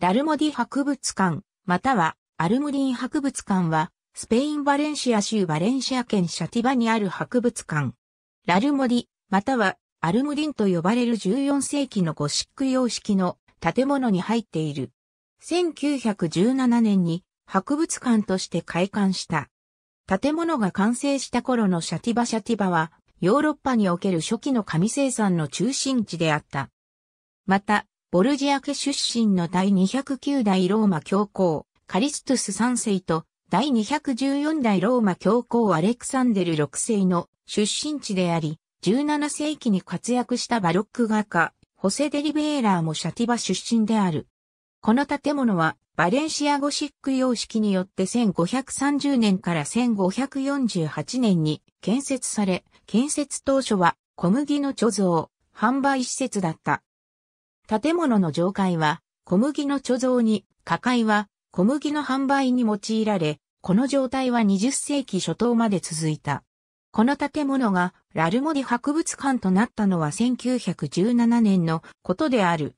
ダルモディ博物館、またはアルムリン博物館は、スペイン・バレンシア州バレンシア県シャティバにある博物館。ラルモディ、またはアルムリンと呼ばれる14世紀のゴシック様式の建物に入っている。1917年に博物館として開館した。建物が完成した頃のシャティバシャティバは、ヨーロッパにおける初期の紙生産の中心地であった。また、ボルジア家出身の第209代ローマ教皇、カリストゥス3世と、第214代ローマ教皇アレクサンデル6世の出身地であり、17世紀に活躍したバロック画家、ホセデリベーラーもシャティバ出身である。この建物は、バレンシアゴシック様式によって1530年から1548年に建設され、建設当初は小麦の貯蔵、販売施設だった。建物の上階は小麦の貯蔵に、下階は小麦の販売に用いられ、この状態は20世紀初頭まで続いた。この建物がラルモディ博物館となったのは1917年のことである。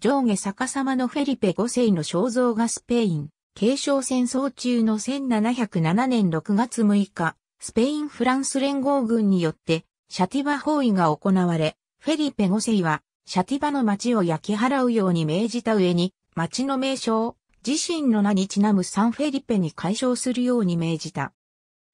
上下逆さまのフェリペ5世の肖像がスペイン、継承戦争中の1707年6月6日、スペイン・フランス連合軍によってシャティバ包囲が行われ、フェリペ5世はシャティバの町を焼き払うように命じた上に、町の名称、自身の名にちなむサンフェリペに解消するように命じた。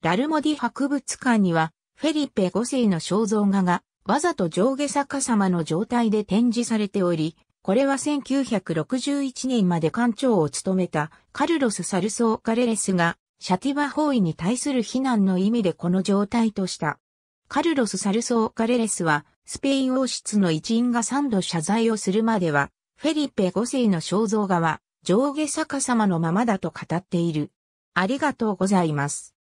ラルモディ博物館には、フェリペ5世の肖像画が、わざと上下逆さまの状態で展示されており、これは1961年まで館長を務めたカルロス・サルソー・カレレスが、シャティバ包囲に対する非難の意味でこの状態とした。カルロス・サルソー・カレレスは、スペイン王室の一員が三度謝罪をするまでは、フェリペ5世の肖像画は上下逆さまのままだと語っている。ありがとうございます。